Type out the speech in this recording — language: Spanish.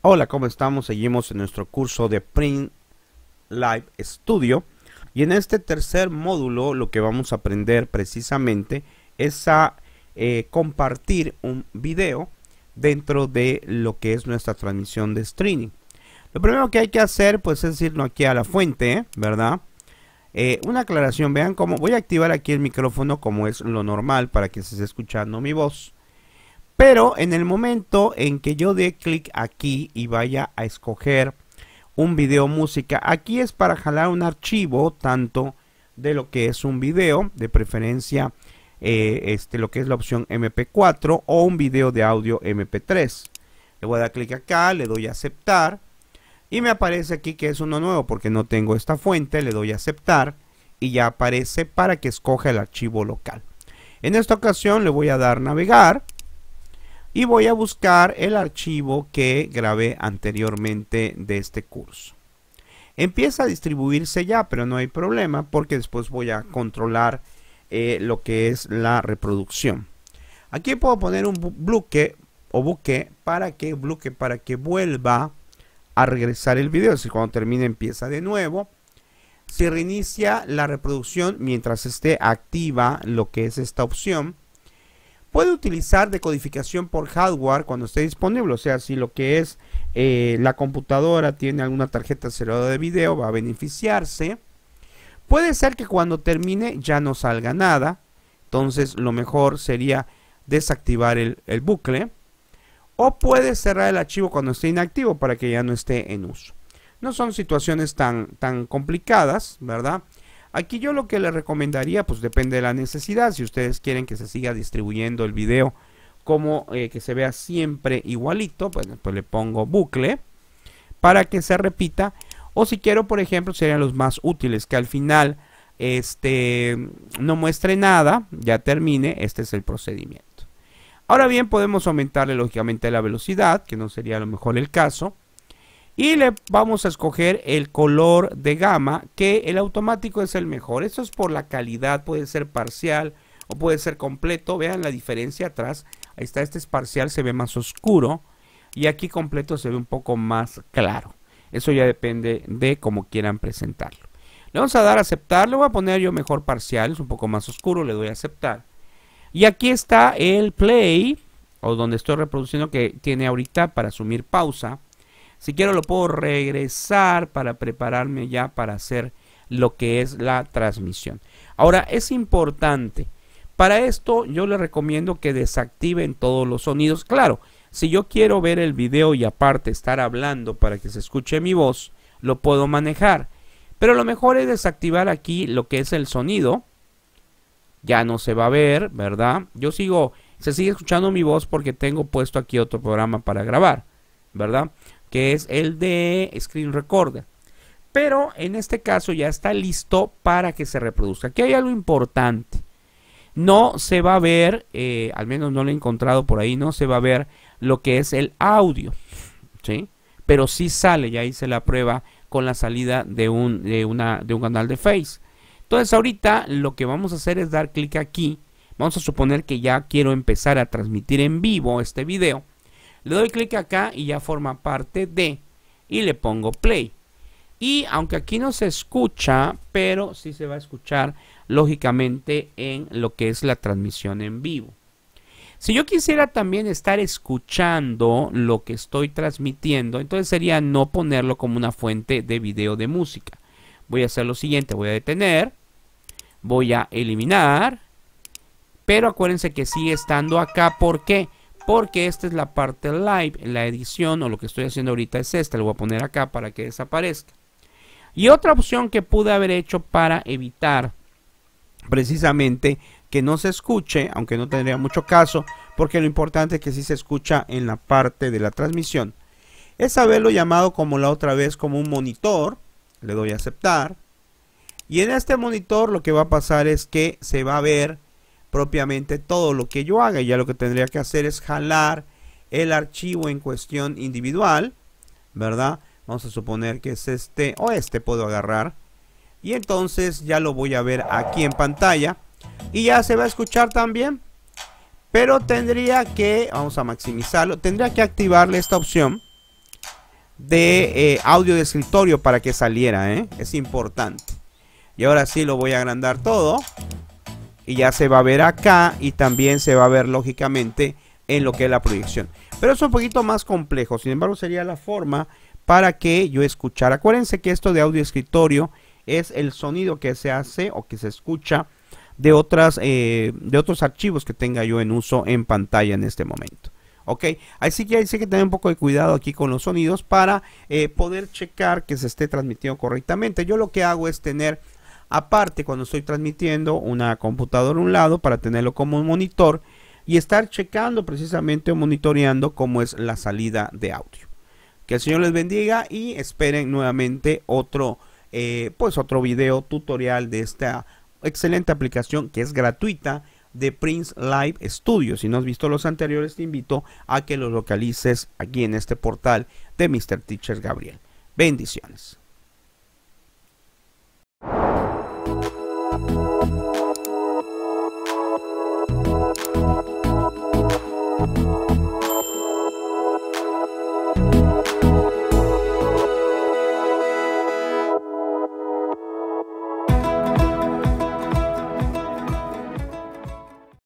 Hola, ¿cómo estamos? Seguimos en nuestro curso de Print Live Studio y en este tercer módulo lo que vamos a aprender precisamente es a eh, compartir un video dentro de lo que es nuestra transmisión de streaming. Lo primero que hay que hacer pues es irnos aquí a la fuente, ¿verdad? Eh, una aclaración, vean cómo voy a activar aquí el micrófono como es lo normal para que se esté escuchando mi voz. Pero en el momento en que yo dé clic aquí y vaya a escoger un video música, aquí es para jalar un archivo tanto de lo que es un video, de preferencia eh, este, lo que es la opción MP4 o un video de audio MP3. Le voy a dar clic acá, le doy a aceptar y me aparece aquí que es uno nuevo porque no tengo esta fuente, le doy a aceptar y ya aparece para que escoja el archivo local. En esta ocasión le voy a dar navegar y voy a buscar el archivo que grabé anteriormente de este curso. Empieza a distribuirse ya, pero no hay problema porque después voy a controlar eh, lo que es la reproducción. Aquí puedo poner un bloque o buque para que bloque para que vuelva a regresar el video. Si cuando termine empieza de nuevo. Se reinicia la reproducción mientras esté activa lo que es esta opción puede utilizar decodificación por hardware cuando esté disponible. O sea, si lo que es eh, la computadora tiene alguna tarjeta cerrada de video, va a beneficiarse. Puede ser que cuando termine ya no salga nada. Entonces lo mejor sería desactivar el, el bucle. O puede cerrar el archivo cuando esté inactivo para que ya no esté en uso. No son situaciones tan, tan complicadas, ¿verdad? Aquí yo lo que le recomendaría, pues depende de la necesidad, si ustedes quieren que se siga distribuyendo el video como eh, que se vea siempre igualito, pues, le pongo bucle para que se repita. O si quiero, por ejemplo, serían los más útiles, que al final este, no muestre nada, ya termine, este es el procedimiento. Ahora bien, podemos aumentarle lógicamente la velocidad, que no sería lo mejor el caso y le vamos a escoger el color de gama que el automático es el mejor eso es por la calidad puede ser parcial o puede ser completo vean la diferencia atrás ahí está este es parcial se ve más oscuro y aquí completo se ve un poco más claro eso ya depende de cómo quieran presentarlo le vamos a dar a aceptar le voy a poner yo mejor parcial es un poco más oscuro le doy a aceptar y aquí está el play o donde estoy reproduciendo que tiene ahorita para asumir pausa si quiero lo puedo regresar para prepararme ya para hacer lo que es la transmisión. Ahora es importante. Para esto yo les recomiendo que desactiven todos los sonidos. Claro, si yo quiero ver el video y aparte estar hablando para que se escuche mi voz, lo puedo manejar. Pero lo mejor es desactivar aquí lo que es el sonido. Ya no se va a ver, ¿verdad? Yo sigo, se sigue escuchando mi voz porque tengo puesto aquí otro programa para grabar, ¿verdad? que es el de Screen Recorder. Pero en este caso ya está listo para que se reproduzca. Aquí hay algo importante. No se va a ver, eh, al menos no lo he encontrado por ahí, no se va a ver lo que es el audio. ¿sí? Pero sí sale, ya hice la prueba con la salida de un, una, de un canal de Face. Entonces ahorita lo que vamos a hacer es dar clic aquí. Vamos a suponer que ya quiero empezar a transmitir en vivo este video. Le doy clic acá y ya forma parte de. Y le pongo play. Y aunque aquí no se escucha, pero sí se va a escuchar lógicamente en lo que es la transmisión en vivo. Si yo quisiera también estar escuchando lo que estoy transmitiendo, entonces sería no ponerlo como una fuente de video de música. Voy a hacer lo siguiente, voy a detener, voy a eliminar, pero acuérdense que sigue estando acá, ¿por qué? porque esta es la parte live, la edición o lo que estoy haciendo ahorita es esta, lo voy a poner acá para que desaparezca. Y otra opción que pude haber hecho para evitar precisamente que no se escuche, aunque no tendría mucho caso, porque lo importante es que sí se escucha en la parte de la transmisión, es haberlo llamado como la otra vez como un monitor, le doy a aceptar, y en este monitor lo que va a pasar es que se va a ver propiamente todo lo que yo haga. Y Ya lo que tendría que hacer es jalar el archivo en cuestión individual, ¿verdad? Vamos a suponer que es este o este puedo agarrar. Y entonces ya lo voy a ver aquí en pantalla. Y ya se va a escuchar también. Pero tendría que, vamos a maximizarlo, tendría que activarle esta opción de eh, audio de escritorio para que saliera, ¿eh? Es importante. Y ahora sí lo voy a agrandar todo y ya se va a ver acá y también se va a ver lógicamente en lo que es la proyección. Pero es un poquito más complejo, sin embargo sería la forma para que yo escuchara. Acuérdense que esto de audio escritorio es el sonido que se hace o que se escucha de, otras, eh, de otros archivos que tenga yo en uso en pantalla en este momento. ¿ok? Así que hay que tener un poco de cuidado aquí con los sonidos para eh, poder checar que se esté transmitiendo correctamente. Yo lo que hago es tener aparte cuando estoy transmitiendo una computadora a un lado para tenerlo como un monitor y estar checando precisamente o monitoreando cómo es la salida de audio. Que el Señor les bendiga y esperen nuevamente otro, eh, pues otro video tutorial de esta excelente aplicación que es gratuita de Prince Live Studio. Si no has visto los anteriores, te invito a que los localices aquí en este portal de Mr. Teacher Gabriel. Bendiciones.